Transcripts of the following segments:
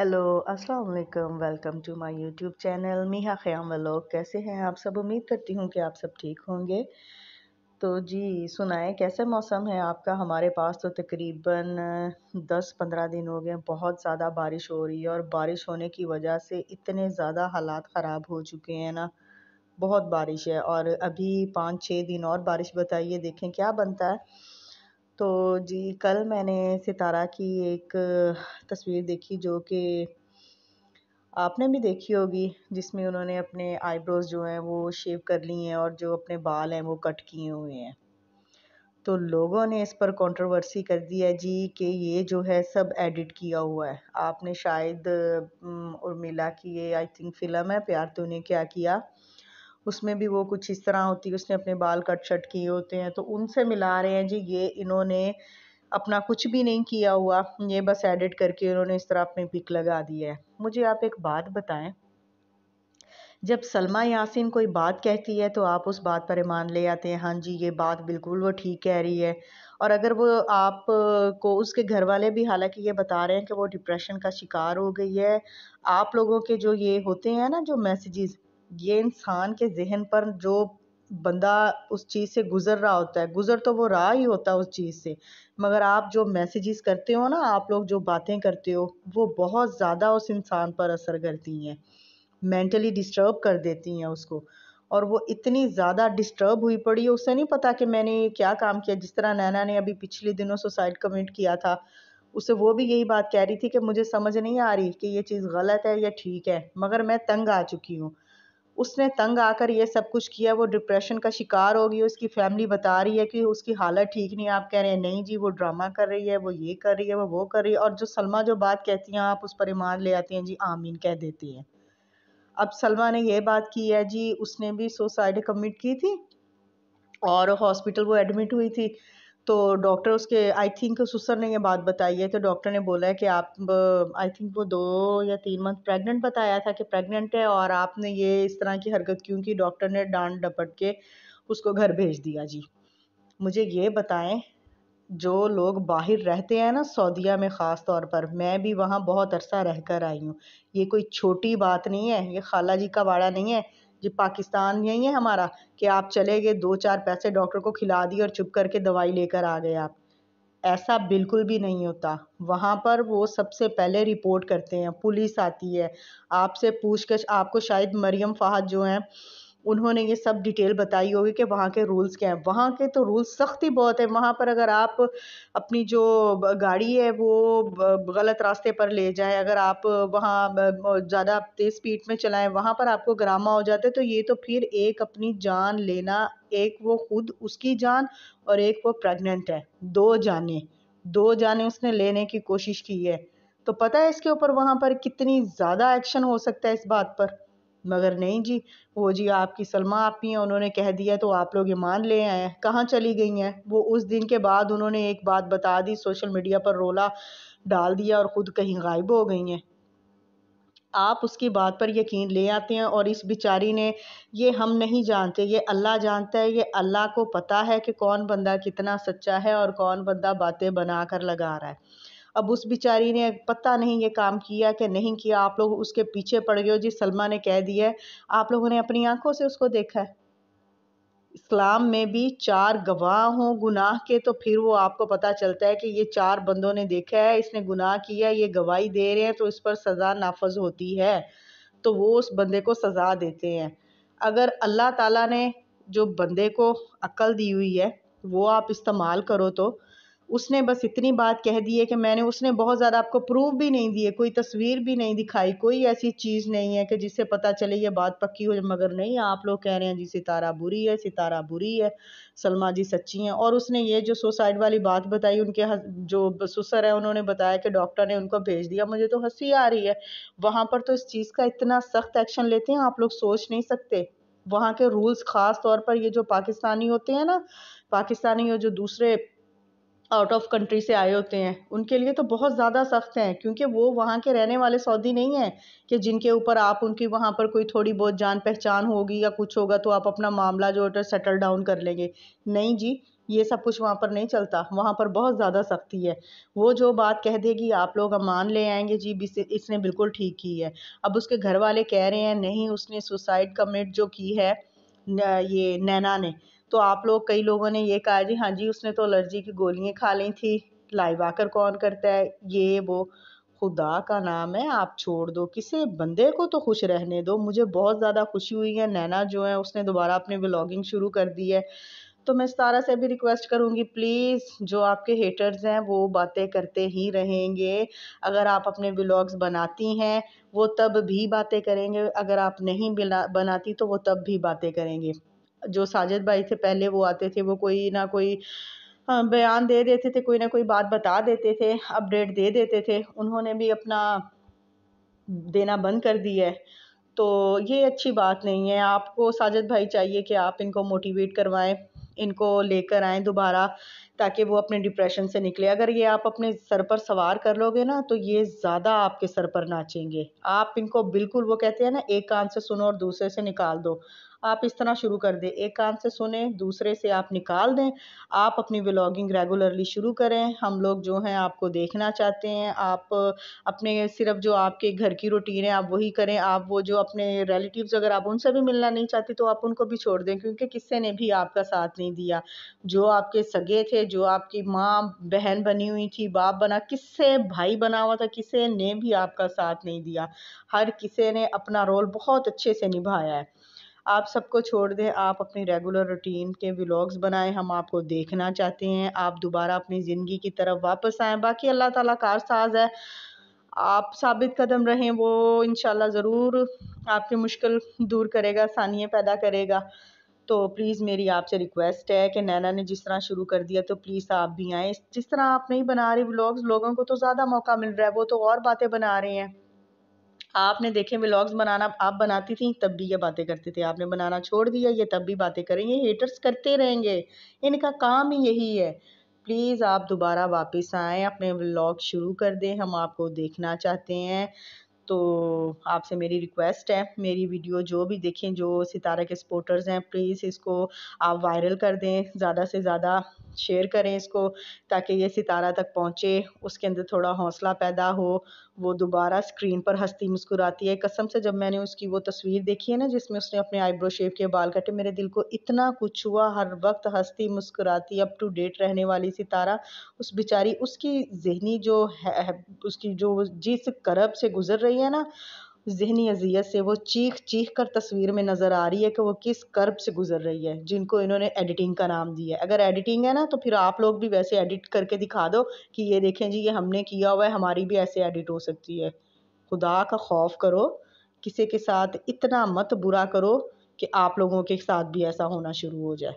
hello अस्सलाम वालेकुम welcome to my YouTube channel Meeha Khayyam vlog कैसे हैं आप सब उम्मीद करती हूँ कि आप सब ठीक होंगे तो जी सुनाएं कैसे मौसम है आपका हमारे पास तो तकरीबन दस पंद्रह दिन हो गए बहुत ज़्यादा बारिश हो रही है और बारिश होने की वजह से इतने ज़्यादा हालात ख़राब हो चुके हैं ना बहुत बारिश है और अभी पाँच छः दिन और बारिश बताइए देखें क्या बनता है तो जी कल मैंने सितारा की एक तस्वीर देखी जो कि आपने भी देखी होगी जिसमें उन्होंने अपने आईब्रोज़ जो हैं वो शेव कर ली हैं और जो अपने बाल हैं वो कट किए हुए हैं तो लोगों ने इस पर कंट्रोवर्सी कर दी है जी कि ये जो है सब एडिट किया हुआ है आपने शायद उर्मिला की ये आई थिंक फ़िल्म है प्यार तूने क्या किया उसमें भी वो कुछ इस तरह होती है उसने अपने बाल कट शट किए होते हैं तो उनसे मिला रहे हैं जी ये इन्होंने अपना कुछ भी नहीं किया हुआ ये बस एडिट करके उन्होंने इस तरह अपनी पिक लगा दी है मुझे आप एक बात बताएं जब सलमा यासिन कोई बात कहती है तो आप उस बात पर ईमान ले आते हैं हाँ जी ये बात बिल्कुल वो ठीक कह रही है और अगर वो आप को उसके घर वाले भी हालांकि ये बता रहे हैं कि वो डिप्रेशन का शिकार हो गई है आप लोगों के जो ये होते हैं ना जो मैसेजेस ये इंसान के जहन पर जो बंदा उस चीज़ से गुज़र रहा होता है गुज़र तो वो रहा ही होता है उस चीज़ से मगर आप जो मैसेजेस करते हो ना आप लोग जो बातें करते हो वो बहुत ज़्यादा उस इंसान पर असर करती हैं मेंटली डिस्टर्ब कर देती हैं उसको और वो इतनी ज़्यादा डिस्टर्ब हुई पड़ी है उसे नहीं पता कि मैंने क्या काम किया जिस तरह नैना ने अभी पिछले दिनों सुसाइड कमेंट किया था उसे वो भी यही बात कह रही थी कि मुझे समझ नहीं आ रही कि ये चीज़ गलत है या ठीक है मगर मैं तंग आ चुकी हूँ उसने तंग आकर ये सब कुछ किया वो डिप्रेशन का शिकार हो गई उसकी फैमिली बता रही है कि उसकी हालत ठीक नहीं आप कह रहे हैं नहीं जी वो ड्रामा कर रही है वो ये कर रही है वो वो कर रही है और जो सलमा जो बात कहती हैं आप उस पर ईमान ले आती हैं जी आमीन कह देती हैं अब सलमा ने यह बात की है जी उसने भी सुसाइड कमिट की थी और हॉस्पिटल वो एडमिट हुई थी तो डॉक्टर उसके आई थिंक सुसर ने ये बात बताई है तो डॉक्टर ने बोला है कि आप आई थिंक वो दो या तीन मंथ प्रेग्नेंट बताया था कि प्रेग्नेंट है और आपने ये इस तरह की हरकत क्यों की डॉक्टर ने डांट डपट के उसको घर भेज दिया जी मुझे ये बताएं जो लोग बाहर रहते हैं ना सऊदीया में ख़ास तौर पर मैं भी वहाँ बहुत अरसा रह कर आई हूँ ये कोई छोटी बात नहीं है ये खाला जी का वाड़ा नहीं है जी पाकिस्तान यही है हमारा कि आप चले गए दो चार पैसे डॉक्टर को खिला दिए और चुप करके दवाई लेकर आ गए आप ऐसा बिल्कुल भी नहीं होता वहाँ पर वो सबसे पहले रिपोर्ट करते हैं पुलिस आती है आपसे पूछ आपको शायद मरियम फ़ाहद जो हैं उन्होंने ये सब डिटेल बताई होगी कि वहाँ के रूल्स क्या हैं वहाँ के तो रूल्स सख्ती बहुत है वहाँ पर अगर आप अपनी जो गाड़ी है वो गलत रास्ते पर ले जाएं अगर आप वहाँ ज़्यादा तेज़ स्पीड में चलाएँ वहाँ पर आपको ग्रामा हो जाता है तो ये तो फिर एक अपनी जान लेना एक वो खुद उसकी जान और एक वो प्रेगनेंट है दो जाने दो जाने उसने लेने की कोशिश की है तो पता है इसके ऊपर वहाँ पर कितनी ज़्यादा एक्शन हो सकता है इस बात पर मगर नहीं जी वो जी आपकी सलमा आपी हैं उन्होंने कह दिया तो आप लोग ये मान ले आए हैं कहाँ चली गई हैं वो उस दिन के बाद उन्होंने एक बात बता दी सोशल मीडिया पर रोला डाल दिया और ख़ुद कहीं गायब हो गई हैं आप उसकी बात पर यकीन ले आते हैं और इस बेचारी ने ये हम नहीं जानते ये अल्लाह जानता है ये अल्लाह को पता है कि कौन बंदा कितना सच्चा है और कौन बंदा बातें बना कर लगा रहा है अब उस बेचारी ने पता नहीं ये काम किया कि नहीं किया आप लोग उसके पीछे पड़ गए हो जी सलमा ने कह दिया है आप लोगों ने अपनी आंखों से उसको देखा है इस्लाम में भी चार गवाह हों गुनाह के तो फिर वो आपको पता चलता है कि ये चार बंदों ने देखा है इसने गुनाह किया ये गवाही दे रहे हैं तो इस पर सज़ा नाफज होती है तो वो उस बंदे को सज़ा देते हैं अगर अल्लाह ताला ने जो बंदे को अक्ल दी हुई है वो आप इस्तेमाल करो तो उसने बस इतनी बात कह दी है कि मैंने उसने बहुत ज़्यादा आपको प्रूफ भी नहीं दिए कोई तस्वीर भी नहीं दिखाई कोई ऐसी चीज़ नहीं है कि जिससे पता चले ये बात पक्की हो मगर नहीं आप लोग कह रहे हैं जी सितारा बुरी है सितारा बुरी है सलमा जी सच्ची हैं और उसने ये जो सुसाइड वाली बात बताई उनके जो सुसर है उन्होंने बताया कि डॉक्टर ने उनको भेज दिया मुझे तो हंसी आ रही है वहाँ पर तो इस चीज़ का इतना सख्त एक्शन लेते हैं आप लोग सोच नहीं सकते वहाँ के रूल्स ख़ास तौर पर ये जो पाकिस्तानी होते हैं ना पाकिस्तानी और जो दूसरे आउट ऑफ कंट्री से आए होते हैं उनके लिए तो बहुत ज़्यादा सख्त हैं क्योंकि वो वहाँ के रहने वाले सऊदी नहीं हैं कि जिनके ऊपर आप उनकी वहाँ पर कोई थोड़ी बहुत जान पहचान होगी या कुछ होगा तो आप अपना मामला जो है सेटल डाउन कर लेंगे नहीं जी ये सब कुछ वहाँ पर नहीं चलता वहाँ पर बहुत ज़्यादा सख्ती है वो जो बात कह देगी आप लोग मान ले आएंगे जी इसने बिल्कुल ठीक की है अब उसके घर वाले कह रहे हैं नहीं उसने सुसाइड कमिट जो की है ये नैना ने तो आप लोग कई लोगों ने ये कहा जी हाँ जी उसने तो एलर्जी की गोलियाँ खा ली थी लाइव आकर कौन करता है ये वो खुदा का नाम है आप छोड़ दो किसी बंदे को तो खुश रहने दो मुझे बहुत ज़्यादा खुशी हुई है नैना जो है उसने दोबारा अपनी ब्लॉगिंग शुरू कर दी है तो मैं सारा से भी रिक्वेस्ट करूँगी प्लीज़ जो आपके हेटर्स हैं वो बातें करते ही रहेंगे अगर आप अपने ब्लॉग्स बनाती हैं वो तब भी बातें करेंगे अगर आप नहीं बनाती तो वो तब भी बातें करेंगे जो साजिद भाई थे पहले वो आते थे वो कोई ना कोई हाँ, बयान दे देते थे कोई ना कोई बात बता देते थे अपडेट दे देते थे उन्होंने भी अपना देना बंद कर दिया है तो ये अच्छी बात नहीं है आपको साजिद भाई चाहिए कि आप इनको मोटिवेट करवाएं इनको लेकर आएं दोबारा ताकि वो अपने डिप्रेशन से निकले अगर ये आप अपने सर पर सवार कर लोगे ना तो ये ज़्यादा आपके सर पर नाचेंगे आप इनको बिल्कुल वो कहते हैं ना एक कान से सुनो और दूसरे से निकाल दो आप इस तरह शुरू कर दें एक कान से सुने दूसरे से आप निकाल दें आप अपनी ब्लॉगिंग रेगुलरली शुरू करें हम लोग जो हैं आपको देखना चाहते हैं आप अपने सिर्फ जो आपके घर की रूटीन है आप वही करें आप वो जो अपने रिलेटिव्स अगर आप उनसे भी मिलना नहीं चाहते तो आप उनको भी छोड़ दें क्योंकि किसी ने भी आपका साथ नहीं दिया जो आपके सगे थे जो आपकी माँ बहन बनी हुई थी बाप बना किससे भाई बना हुआ था किसी ने भी आपका साथ नहीं दिया हर किसी ने अपना रोल बहुत अच्छे से निभाया है आप सबको छोड़ दें आप अपनी रेगुलर रूटीन के व्लॉग्स बनाएं हम आपको देखना चाहते हैं आप दोबारा अपनी ज़िंदगी की तरफ वापस आए बाकी अल्लाह ताला कारसाज है आप साबित कदम रहें वो इन ज़रूर आपकी मुश्किल दूर करेगा आसानियाँ पैदा करेगा तो प्लीज़ मेरी आपसे रिक्वेस्ट है कि नैना ने जिस तरह शुरू कर दिया तो प्लीज़ आप भी आएँ जिस तरह आप नहीं बना रहे व्लॉग्स लोगों को तो ज़्यादा मौका मिल रहा है वो तो और बातें बना रहे हैं आपने देखे ब्लॉग्स बनाना आप बनाती थी तब भी ये बातें करते थे आपने बनाना छोड़ दिया ये तब भी बातें करेंगे हेटर्स करते रहेंगे इनका काम ही यही है प्लीज़ आप दोबारा वापस आएँ अपने ब्लॉग शुरू कर दें हम आपको देखना चाहते हैं तो आपसे मेरी रिक्वेस्ट है मेरी वीडियो जो भी देखें जो सितारा के सपोर्टर्स हैं प्लीज़ इसको आप वायरल कर दें ज़्यादा से ज़्यादा शेयर करें इसको ताकि ये सितारा तक पहुँचे उसके अंदर थोड़ा हौसला पैदा हो वो दोबारा स्क्रीन पर हंसती मुस्कुराती है कसम से जब मैंने उसकी वो तस्वीर देखी है ना जिसमें उसने अपने आईब्रो शेप के बाल कटे मेरे दिल को इतना कुछ हुआ हर वक्त हंसती मुस्कुराती अप टू डेट रहने वाली सितारा उस बेचारी उसकी जहनी जो है उसकी जो जिस करब से गुज़र रही है ना जहनी अजियत से वो चीख चीख कर तस्वीर में नज़र आ रही है कि वो किस कर्ब से गुज़र रही है जिनको इन्होंने एडिटिंग का नाम दिया है अगर एडिटिंग है ना तो फिर आप लोग भी वैसे एडिट करके दिखा दो कि ये देखें जी ये हमने किया हुआ है हमारी भी ऐसे एडिट हो सकती है खुदा का खौफ करो किसी के साथ इतना मत बुरा करो कि आप लोगों के साथ भी ऐसा होना शुरू हो जाए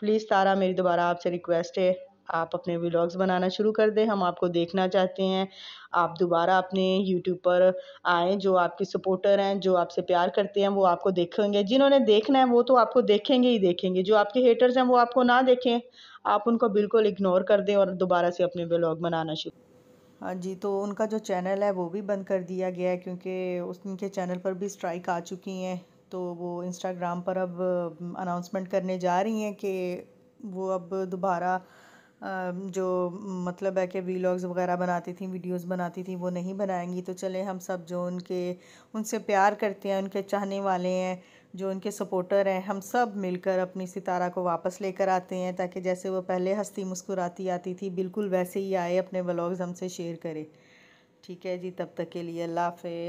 प्लीज़ तारा मेरी दोबारा आपसे रिक्वेस्ट है आप अपने व्लॉग्स बनाना शुरू कर दें हम आपको देखना चाहते हैं आप दोबारा अपने यूट्यूब पर आएँ जो आपके सपोर्टर हैं जो आपसे प्यार करते हैं वो आपको देखेंगे जिन्होंने देखना है वो तो आपको देखेंगे ही देखेंगे जो आपके हेटर्स हैं वो आपको ना देखें आप उनको बिल्कुल इग्नोर कर दें और दोबारा से अपने व्लॉग बनाना शुरू हाँ जी तो उनका जो चैनल है वो भी बंद कर दिया गया है क्योंकि उनके चैनल पर भी स्ट्राइक आ चुकी हैं तो वो इंस्टाग्राम पर अब अनाउंसमेंट करने जा रही हैं कि वो अब दोबारा जो मतलब है कि वीलॉग्स वगैरह बनाती थी वीडियोस बनाती थी वो नहीं बनाएंगी तो चलें हम सब जो उनके उनसे प्यार करते हैं उनके चाहने वाले हैं जो उनके सपोर्टर हैं हम सब मिलकर अपनी सितारा को वापस लेकर आते हैं ताकि जैसे वो पहले हंसती मुस्कुराती आती थी बिल्कुल वैसे ही आए अपने ब्लॉग्स हमसे शेयर करें ठीक है जी तब तक के लिए अल्लाह हाफ